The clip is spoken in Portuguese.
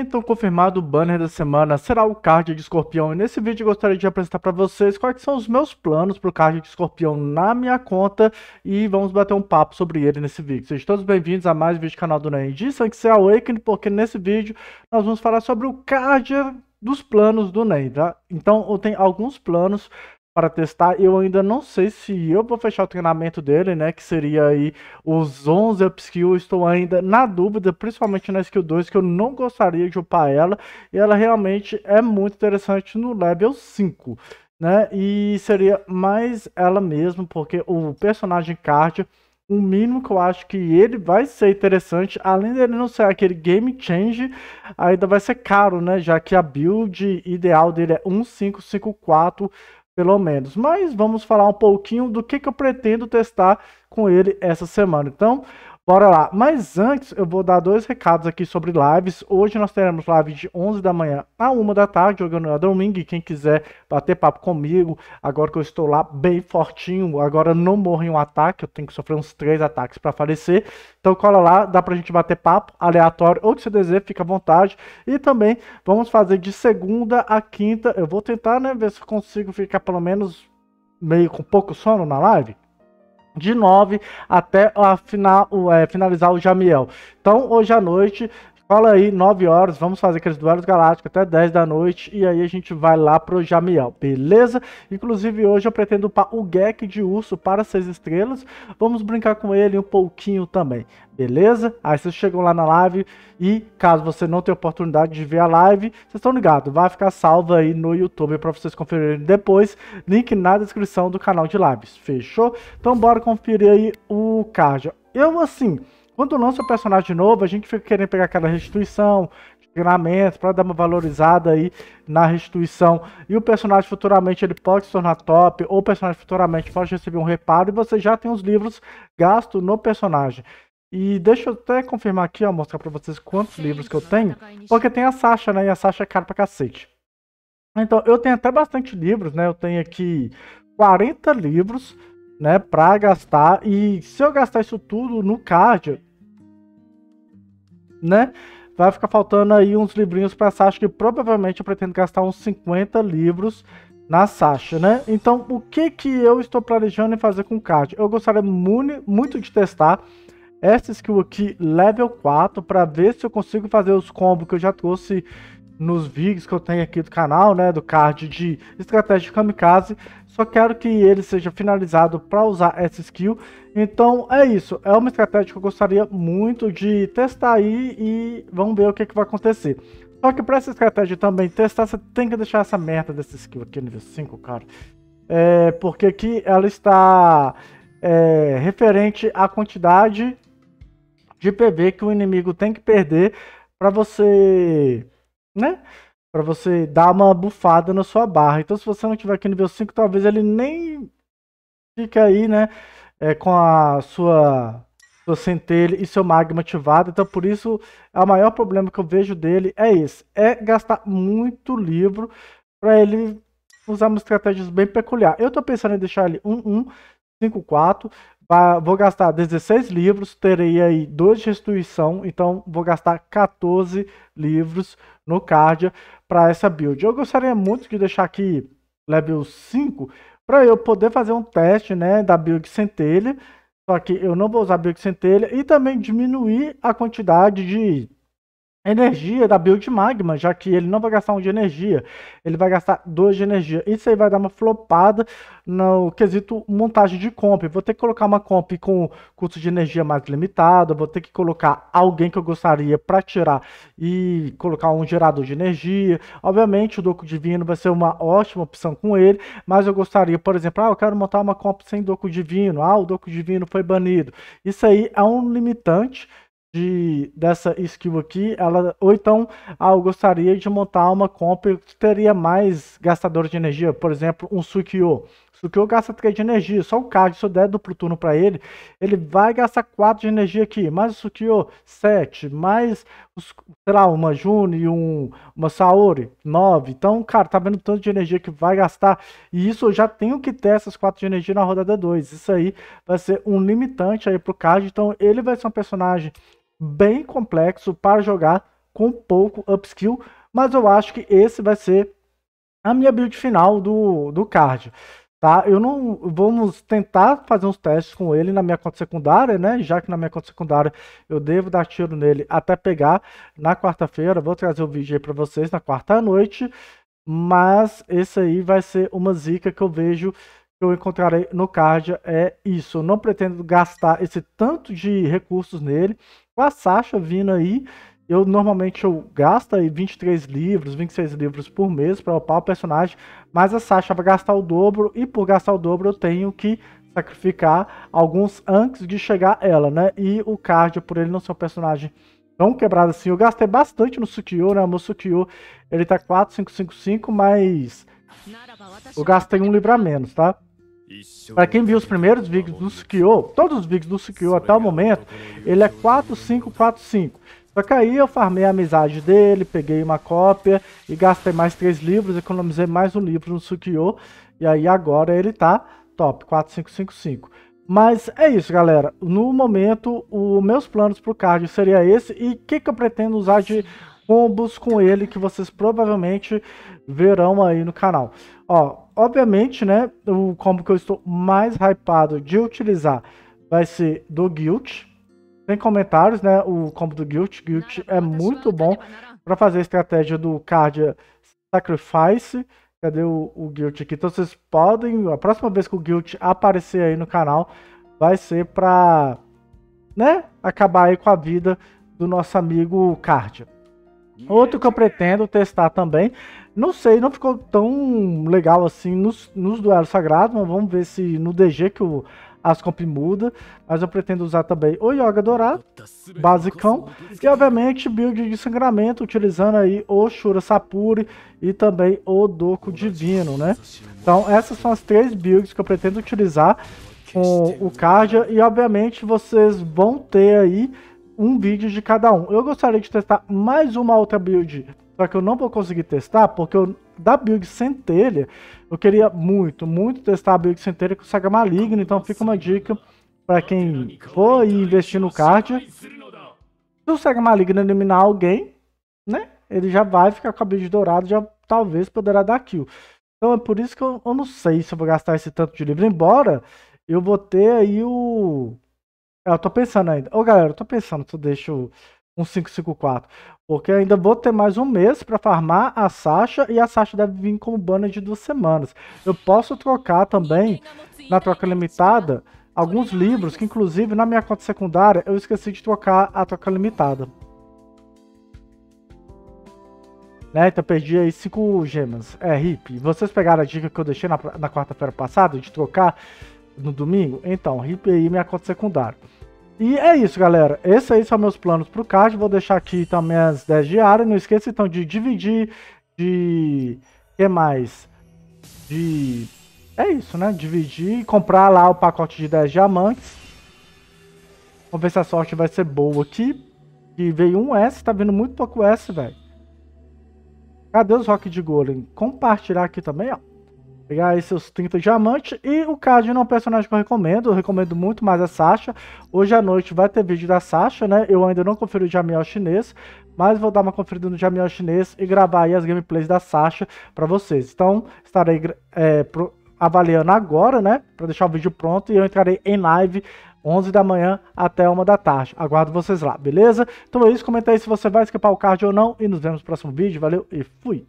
Então, confirmado, o banner da semana será o card de escorpião. E nesse vídeo gostaria de apresentar para vocês quais são os meus planos para o card de escorpião na minha conta e vamos bater um papo sobre ele nesse vídeo. Sejam todos bem-vindos a mais um vídeo do canal do Nen de Sanxia Awakening, porque nesse vídeo nós vamos falar sobre o card dos planos do Ney, tá? Então, eu tenho alguns planos para testar. Eu ainda não sei se eu vou fechar o treinamento dele, né? Que seria aí os 11 upskill. Estou ainda na dúvida, principalmente na skill 2, que eu não gostaria de upar ela. E ela realmente é muito interessante no level 5, né? E seria mais ela mesmo, porque o personagem card o um mínimo que eu acho que ele vai ser interessante, além dele não ser aquele game change, ainda vai ser caro, né? Já que a build ideal dele é 1554 pelo menos. Mas vamos falar um pouquinho do que, que eu pretendo testar com ele essa semana. Então, Bora lá. Mas antes, eu vou dar dois recados aqui sobre lives. Hoje nós teremos live de 11 da manhã a 1 da tarde, jogando a domingo. Quem quiser bater papo comigo, agora que eu estou lá bem fortinho, agora não morro em um ataque, eu tenho que sofrer uns três ataques para falecer. Então cola lá, dá pra gente bater papo aleatório ou que você deseja, fica à vontade. E também vamos fazer de segunda a quinta. Eu vou tentar, né, ver se consigo ficar pelo menos meio com pouco sono na live de 9 até a final, é, finalizar o Jamiel. Então, hoje à noite Cola aí, 9 horas, vamos fazer aqueles duelos galácticos até 10 da noite e aí a gente vai lá pro Jamiel, beleza? Inclusive hoje eu pretendo upar o Gek de urso para 6 estrelas, vamos brincar com ele um pouquinho também, beleza? Aí vocês chegam lá na live e caso você não tenha oportunidade de ver a live, vocês estão ligados, vai ficar salva aí no YouTube para vocês conferirem depois, link na descrição do canal de lives, fechou? Então bora conferir aí o card. Eu assim quando lança o personagem novo, a gente fica querendo pegar aquela restituição, treinamento, para dar uma valorizada aí na restituição. E o personagem futuramente ele pode se tornar top, ou o personagem futuramente pode receber um reparo e você já tem os livros gastos no personagem. E deixa eu até confirmar aqui, ó, mostrar para vocês quantos livros que eu tenho, porque tem a Sasha, né? E a Sasha é cara pra cacete. Então, eu tenho até bastante livros, né? Eu tenho aqui 40 livros, né, para gastar. E se eu gastar isso tudo no card, né? Vai ficar faltando aí uns livrinhos para Sasha, que provavelmente eu pretendo gastar uns 50 livros na Sasha, né? Então, o que que eu estou planejando em fazer com o card? Eu gostaria muito de testar essa skill aqui, level 4, para ver se eu consigo fazer os combos que eu já trouxe nos vídeos que eu tenho aqui do canal, né, do card de estratégia de kamikaze. Só quero que ele seja finalizado para usar essa skill. Então é isso, é uma estratégia que eu gostaria muito de testar aí e vamos ver o que, é que vai acontecer. Só que para essa estratégia também testar, você tem que deixar essa merda dessa skill aqui nível 5, cara. É, porque aqui ela está é, referente à quantidade de PV que o inimigo tem que perder para você né? Para você dar uma bufada na sua barra. Então, se você não tiver aqui no nível 5, talvez ele nem fique aí, né? É, com a sua, sua centelha e seu magma ativado. Então, por isso, é o maior problema que eu vejo dele é esse: é gastar muito livro para ele usar uma estratégia bem peculiar. Eu tô pensando em deixar ele 1, 1, 5, 4. Vou gastar 16 livros, terei aí 2 de restituição, então vou gastar 14 livros no card para essa build. Eu gostaria muito de deixar aqui level 5 para eu poder fazer um teste né, da build centelha. Só que eu não vou usar build centelha e também diminuir a quantidade de energia da build magma, já que ele não vai gastar um de energia, ele vai gastar dois de energia. Isso aí vai dar uma flopada no quesito montagem de comp. Vou ter que colocar uma comp com custo de energia mais limitado, vou ter que colocar alguém que eu gostaria para tirar e colocar um gerador de energia. Obviamente o Doco Divino vai ser uma ótima opção com ele, mas eu gostaria, por exemplo, ah, eu quero montar uma comp sem Doco Divino, ah, o Doco Divino foi banido. Isso aí é um limitante de, dessa skill aqui, ela, ou então ah, eu gostaria de montar uma comp que teria mais gastador de energia, por exemplo, um Sukiyo. Sukiyo gasta 3 de energia, só o card, se eu der duplo turno para ele, ele vai gastar 4 de energia aqui, mais o Sukiyo 7, mais, os, sei lá, uma June e um, uma Saori 9. Então, cara, tá vendo tanto de energia que vai gastar, e isso eu já tenho que ter essas 4 de energia na rodada 2. Isso aí vai ser um limitante aí pro card, então ele vai ser um personagem bem complexo para jogar com pouco upskill, mas eu acho que esse vai ser a minha build final do, do card. Tá? Eu não vamos tentar fazer uns testes com ele na minha conta secundária, né? Já que na minha conta secundária eu devo dar tiro nele até pegar na quarta-feira. Vou trazer o vídeo para vocês na quarta noite, mas esse aí vai ser uma zica que eu vejo que eu encontrarei no card é isso. Eu não pretendo gastar esse tanto de recursos nele. Com a Sasha vindo aí. Eu normalmente eu gasto aí 23 livros, 26 livros por mês para upar o personagem, mas a Sasha vai gastar o dobro e por gastar o dobro eu tenho que sacrificar alguns antes de chegar ela, né? E o card, por ele não ser um personagem tão quebrado assim, eu gastei bastante no Sukio, né? O meu Sukio, ele tá 4555, mas tá eu gastei um livro a menos, tá? Para quem viu os primeiros tá vídeos do Sukiô, todos os vídeos do Sukiô até o é momento, ele é 4545. Só que aí eu farmei a amizade dele, peguei uma cópia e gastei mais três livros, economizei mais um livro no Sukiô. E aí agora ele tá top, 4555. Mas é isso, galera. No momento, os meus planos pro card seria esse. E o que, que eu pretendo usar de combos com ele que vocês provavelmente verão aí no canal. Ó, obviamente, né, o combo que eu estou mais hypado de utilizar vai ser do Guilt. Tem comentários, né, o combo do Guilt. Guilt é muito bom para fazer a estratégia do Cardia Sacrifice. Cadê o, o Guilt aqui? Então vocês podem, a próxima vez que o Guilt aparecer aí no canal, vai ser para, né, acabar aí com a vida do nosso amigo Cardia. Outro que eu pretendo testar também. Não sei, não ficou tão legal assim nos, nos duelos sagrados, mas vamos ver se no DG que o Ascomp muda. Mas eu pretendo usar também o Yoga Dourado, basicão. E obviamente build de sangramento, utilizando aí o Shura Sapuri e também o Doku Divino, né? Então essas são as três builds que eu pretendo utilizar com o Karja. E obviamente vocês vão ter aí um vídeo de cada um. Eu gostaria de testar mais uma outra build, só que eu não vou conseguir testar, porque eu, da build Centelha, eu queria muito, muito testar a build Centelha com Saga é Maligna, então fica uma dica para quem for investir no card. Se o Saga é Maligna eliminar alguém, né, ele já vai ficar com a build dourada, já talvez poderá dar kill. Então é por isso que eu, eu não sei se eu vou gastar esse tanto de livro, embora eu vou ter aí o é, eu tô pensando ainda. Ô, galera, eu tô pensando se eu deixo um 554. Porque ainda vou ter mais um mês para farmar a Sasha e a Sasha deve vir como banner de duas semanas. Eu posso trocar também, na troca limitada, alguns livros, que inclusive na minha conta secundária eu esqueci de trocar a troca limitada. Né? Então perdi aí cinco gemas. É, RIP. Vocês pegaram a dica que eu deixei na, na quarta-feira passada de trocar no domingo? Então, RIP aí minha conta secundária. E é isso, galera. Esse aí são meus planos pro card. Vou deixar aqui também as 10 diárias. Não esqueça, então, de dividir, de... que mais? De... É isso, né? Dividir e comprar lá o pacote de 10 diamantes. Vamos ver se a sorte vai ser boa aqui. E veio um S, tá vindo muito pouco S, velho. Cadê os Rock de Golem? Compartilhar aqui também, ó pegar aí seus 30 diamantes. E o não é um personagem que eu recomendo, eu recomendo muito mais a Sasha. Hoje à noite vai ter vídeo da Sasha, né? Eu ainda não conferi o Jamiel chinês, mas vou dar uma conferida no Jamiel chinês e gravar aí as gameplays da Sasha para vocês. Então, estarei é, pro, avaliando agora, né? Para deixar o vídeo pronto e eu entrarei em live 11 da manhã até 1 da tarde. Aguardo vocês lá, beleza? Então é isso, comenta aí se você vai escapar o card ou não e nos vemos no próximo vídeo. Valeu e fui!